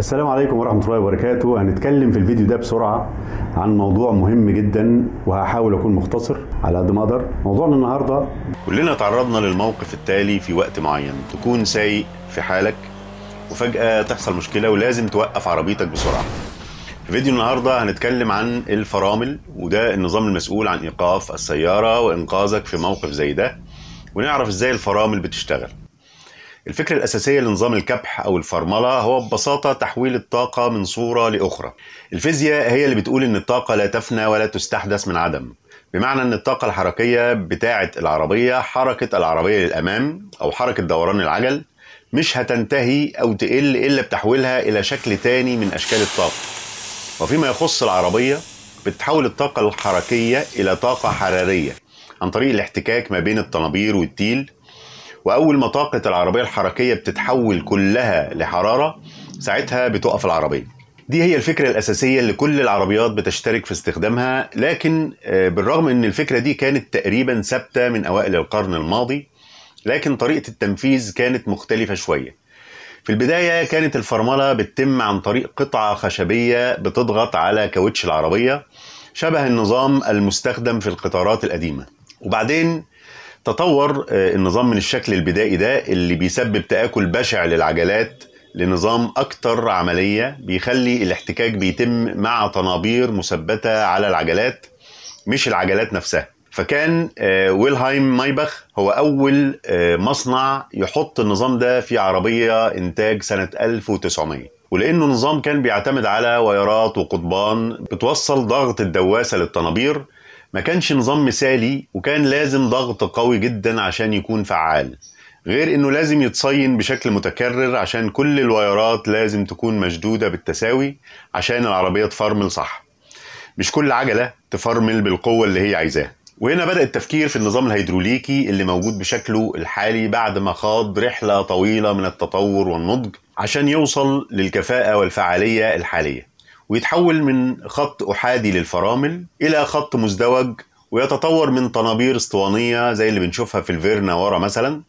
السلام عليكم ورحمة الله وبركاته هنتكلم في الفيديو ده بسرعة عن موضوع مهم جدا وهحاول أكون مختصر على قد ما أقدر موضوعنا النهاردة كلنا تعرضنا للموقف التالي في وقت معين تكون سايق في حالك وفجأة تحصل مشكلة ولازم توقف عربيتك بسرعة في فيديو النهاردة هنتكلم عن الفرامل وده النظام المسؤول عن إيقاف السيارة وإنقاذك في موقف زي ده ونعرف إزاي الفرامل بتشتغل الفكرة الأساسية لنظام الكبح أو الفرملة هو ببساطة تحويل الطاقة من صورة لأخرى. الفيزياء هي اللي بتقول إن الطاقة لا تفنى ولا تستحدث من عدم، بمعنى إن الطاقة الحركية بتاعة العربية حركة العربية للأمام أو حركة دوران العجل مش هتنتهي أو تقل إلا بتحويلها إلى شكل تاني من أشكال الطاقة. وفيما يخص العربية بتتحول الطاقة الحركية إلى طاقة حرارية عن طريق الاحتكاك ما بين الطنابير والتيل واول ما طاقه العربيه الحركيه بتتحول كلها لحراره ساعتها بتقف العربيه دي هي الفكرة الأساسية اللي كل العربيات بتشترك في استخدامها لكن آه، بالرغم أن الفكرة دي كانت تقريبا ثابتة من أوائل القرن الماضي لكن طريقة التنفيذ كانت مختلفة شوية في البداية كانت الفرملة بتتم عن طريق قطعة خشبية بتضغط على كاوتش العربية شبه النظام المستخدم في القطارات القديمة وبعدين تطور آه، النظام من الشكل البدائي ده اللي بيسبب تآكل بشع للعجلات لنظام أكثر عملية بيخلي الاحتكاك بيتم مع طنابير مثبتة على العجلات مش العجلات نفسها فكان آه، ويلهايم مايبخ هو أول آه، مصنع يحط النظام ده في عربية إنتاج سنة 1900 ولانه نظام كان بيعتمد على ويرات وقضبان بتوصل ضغط الدواسه للطنابير ما كانش نظام مثالي وكان لازم ضغط قوي جدا عشان يكون فعال غير انه لازم يتصين بشكل متكرر عشان كل الوايرات لازم تكون مشدوده بالتساوي عشان العربيه تفرمل صح مش كل عجله تفرمل بالقوه اللي هي عايزاها وهنا بدا التفكير في النظام الهيدروليكي اللي موجود بشكله الحالي بعد ما خاض رحله طويله من التطور والنضج عشان يوصل للكفاءه والفعاليه الحاليه ويتحول من خط أحادي للفرامل إلى خط مزدوج ويتطور من طنابير اسطوانية زي اللي بنشوفها في الفيرنا ورا مثلا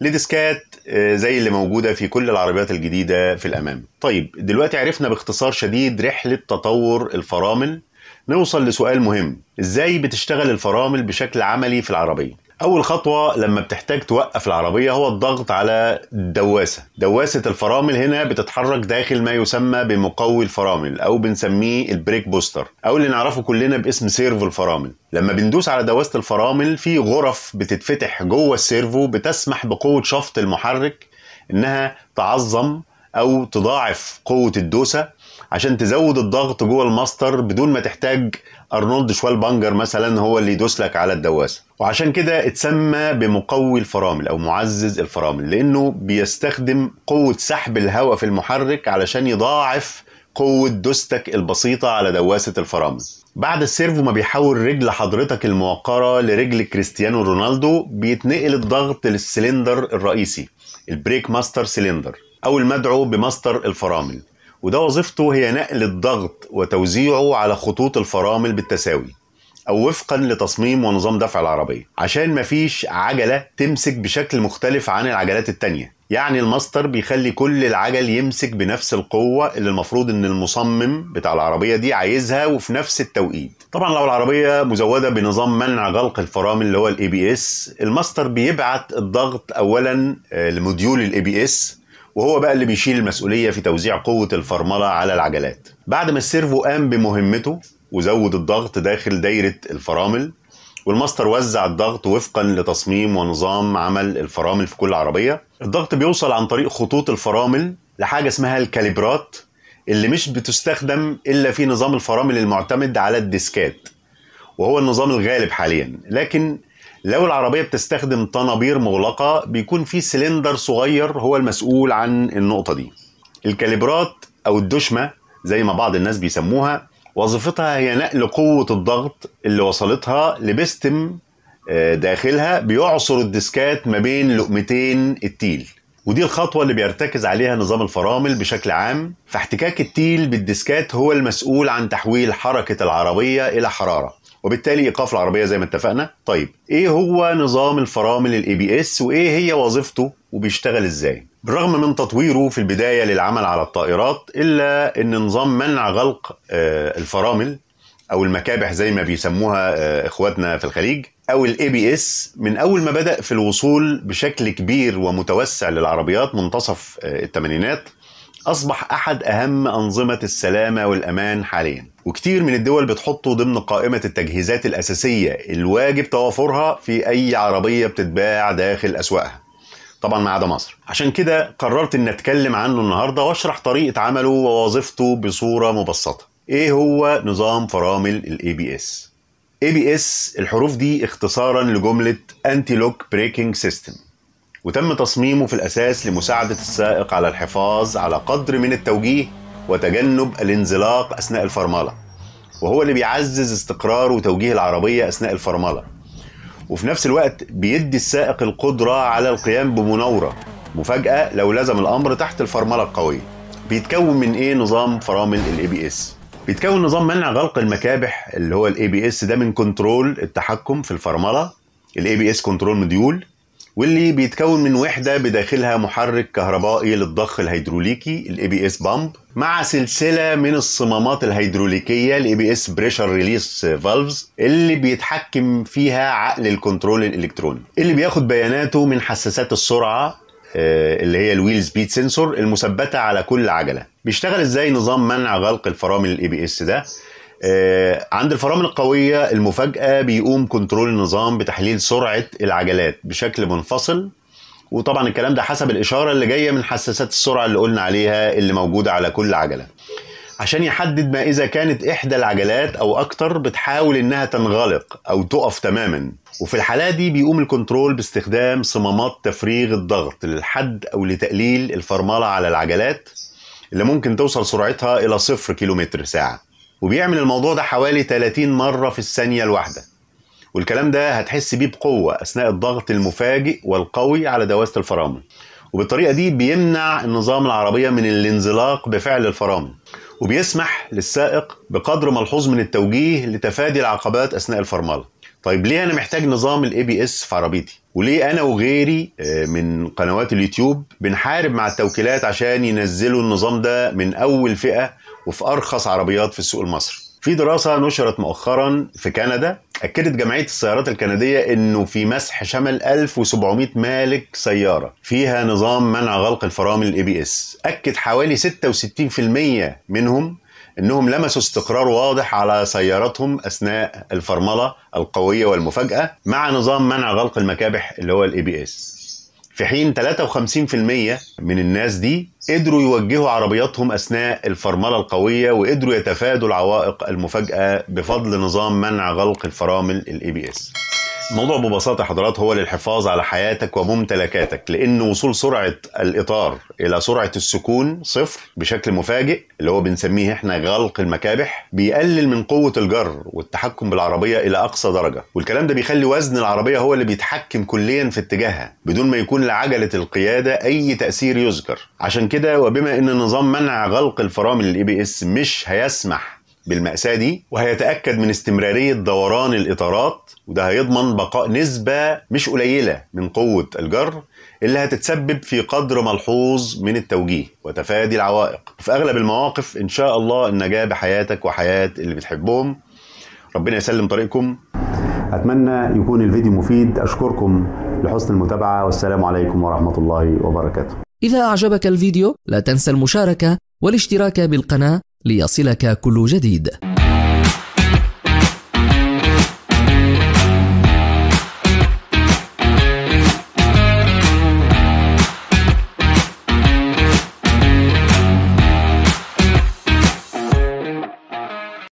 لديسكات آه، زي اللي موجودة في كل العربيات الجديدة في الأمام طيب دلوقتي عرفنا باختصار شديد رحلة تطور الفرامل نوصل لسؤال مهم ازاي بتشتغل الفرامل بشكل عملي في العربية اول خطوه لما بتحتاج توقف العربيه هو الضغط على الدواسه دواسه الفرامل هنا بتتحرك داخل ما يسمى بمقوي الفرامل او بنسميه البريك بوستر او اللي نعرفه كلنا باسم سيرفو الفرامل لما بندوس على دواسه الفرامل في غرف بتتفتح جوه السيرفو بتسمح بقوه شفط المحرك انها تعظم او تضاعف قوه الدوسه عشان تزود الضغط جوه الماستر بدون ما تحتاج ارنولد بانجر مثلا هو اللي يدوس لك على الدواسه وعشان كده اتسمى بمقوي الفرامل او معزز الفرامل لانه بيستخدم قوه سحب الهواء في المحرك علشان يضاعف قوه دوستك البسيطه على دواسه الفرامل بعد السيرفو ما بيحول رجل حضرتك الموقرة لرجل كريستيانو رونالدو بيتنقل الضغط للسلندر الرئيسي البريك ماستر سلندر أو المدعو بمصدر الفرامل وده وظيفته هي نقل الضغط وتوزيعه على خطوط الفرامل بالتساوي أو وفقا لتصميم ونظام دفع العربية عشان مفيش عجلة تمسك بشكل مختلف عن العجلات التانية يعني الماستر بيخلي كل العجل يمسك بنفس القوة اللي المفروض ان المصمم بتاع العربية دي عايزها وفي نفس التوقيت طبعا لو العربية مزودة بنظام منع غلق الفرامل اللي هو الاي بي اس الماستر بيبعت الضغط اولا آه، لموديول الاي بي اس وهو بقى اللي بيشيل المسؤولية في توزيع قوة الفرملة على العجلات بعد ما السيرفو قام بمهمته وزود الضغط داخل دايرة الفرامل والماستر وزع الضغط وفقا لتصميم ونظام عمل الفرامل في كل عربية الضغط بيوصل عن طريق خطوط الفرامل لحاجة اسمها الكاليبرات اللي مش بتستخدم إلا في نظام الفرامل المعتمد على الديسكات وهو النظام الغالب حاليا لكن لو العربيه بتستخدم طنابير مغلقه بيكون في سلندر صغير هو المسؤول عن النقطه دي الكاليبرات او الدشمه زي ما بعض الناس بيسموها وظيفتها هي نقل قوه الضغط اللي وصلتها لبستم آه، داخلها بيعصر الديسكات ما بين لقمتين التيل ودي الخطوة اللي بيرتكز عليها نظام الفرامل بشكل عام فاحتكاك التيل بالديسكات هو المسؤول عن تحويل حركة العربية إلى حرارة وبالتالي ايقاف العربيه زي ما اتفقنا طيب ايه هو نظام الفرامل الاي بي اس وايه هي وظيفته وبيشتغل ازاي بالرغم من تطويره في البدايه للعمل على الطائرات الا ان نظام منع غلق آه، الفرامل او المكابح زي ما بيسموها آه، اخواتنا في الخليج او الاي بي اس من اول ما بدا في الوصول بشكل كبير ومتوسع للعربيات منتصف آه، الثمانينات أصبح أحد أهم أنظمة السلامة والأمان حاليا وكتير من الدول بتحطه ضمن قائمة التجهيزات الأساسية الواجب توافرها في أي عربية بتتباع داخل أسواقها طبعا ما عدا مصر عشان كده قررت ان اتكلم عنه النهارده واشرح طريقه عمله ووظيفته بصوره مبسطه ايه هو نظام فرامل الاي بي اس اي بي اس الحروف دي اختصارا لجمله انتي لوك بريكنج سيستم وتم تصميمه في الأساس لمساعدة السائق على الحفاظ على قدر من التوجيه وتجنب الانزلاق أثناء الفرملة وهو اللي بيعزز استقرار وتوجيه العربية أثناء الفرملة وفي نفس الوقت بيدي السائق القدرة على القيام بمناورة مفاجأة لو لزم الأمر تحت الفرملة القوية بيتكون من إيه نظام فرامل الاي بي اس بيتكون نظام منع غلق المكابح اللي هو الاي بي اس ده من كنترول التحكم في الفرملة الاي بي اس كنترول مديول واللي بيتكون من وحدة بداخلها محرك كهربائي للضخ الهيدروليكي الاي بي اس بامب مع سلسلة من الصمامات الهيدروليكية الاي بي اس بريشر ريليس فالفز اللي بيتحكم فيها عقل الكنترول الالكتروني اللي بياخد بياناته من حساسات السرعة آه، اللي هي الويل سبيد سنسور المثبتة على كل عجلة بيشتغل ازاي نظام منع غلق الفرامل الاي بي اس ده آه، عند الفرامل القوية المفاجأة بيقوم كنترول النظام بتحليل سرعة العجلات بشكل منفصل وطبعا الكلام ده حسب الإشارة اللي جاية من حساسات السرعة اللي قلنا عليها اللي موجودة على كل عجلة عشان يحدد ما إذا كانت إحدى العجلات أو أكتر بتحاول إنها تنغلق أو تقف تماما وفي الحالة دي بيقوم الكنترول باستخدام صمامات تفريغ الضغط للحد أو لتقليل الفرملة على العجلات اللي ممكن توصل سرعتها إلى صفر كيلومتر ساعة وبيعمل الموضوع ده حوالي 30 مرة في الثانية الواحدة والكلام ده هتحس بيه بقوة أثناء الضغط المفاجئ والقوي على دواسة الفرامل وبالطريقة دي بيمنع النظام العربية من الانزلاق بفعل الفرامل وبيسمح للسائق بقدر ملحوظ من التوجيه لتفادي العقبات أثناء الفرملة طيب ليه أنا محتاج نظام الـ ABS في عربيتي وليه أنا وغيري آه، من قنوات اليوتيوب بنحارب مع التوكيلات عشان ينزلوا النظام ده من أول فئة وفي ارخص عربيات في السوق المصري في دراسة نشرت مؤخرا في كندا أكدت جمعية السيارات الكندية أنه في مسح شمل 1700 مالك سيارة فيها نظام منع غلق الفرامل الاي بي اس أكد حوالي 66% منهم أنهم لمسوا استقرار واضح على سياراتهم أثناء الفرملة القوية والمفاجأة مع نظام منع غلق المكابح اللي هو الاي بي اس في حين 53% من الناس دي قدروا يوجهوا عربياتهم أثناء الفرملة القوية وقدروا يتفادوا العوائق المفاجئة بفضل نظام منع غلق الفرامل بي ABS الموضوع ببساطه حضرات هو للحفاظ على حياتك وممتلكاتك لان وصول سرعه الاطار الى سرعه السكون صفر بشكل مفاجئ اللي هو بنسميه احنا غلق المكابح بيقلل من قوه الجر والتحكم بالعربيه الى اقصى درجه والكلام ده بيخلي وزن العربيه هو اللي بيتحكم كليا في اتجاهها بدون ما يكون لعجله القياده اي تاثير يذكر عشان كده وبما ان نظام منع غلق الفرامل الاي بي e اس مش هيسمح بالمأساة دي وهيتأكد من استمرارية دوران الإطارات وده هيضمن بقاء نسبة مش قليلة من قوة الجر اللي هتتسبب في قدر ملحوظ من التوجيه وتفادي العوائق في أغلب المواقف إن شاء الله النجاة بحياتك وحياة اللي بتحبهم ربنا يسلم طريقكم أتمنى يكون الفيديو مفيد أشكركم لحسن المتابعة والسلام عليكم ورحمة الله وبركاته إذا أعجبك الفيديو لا تنسى المشاركة والاشتراك بالقناة ليصلك كل جديد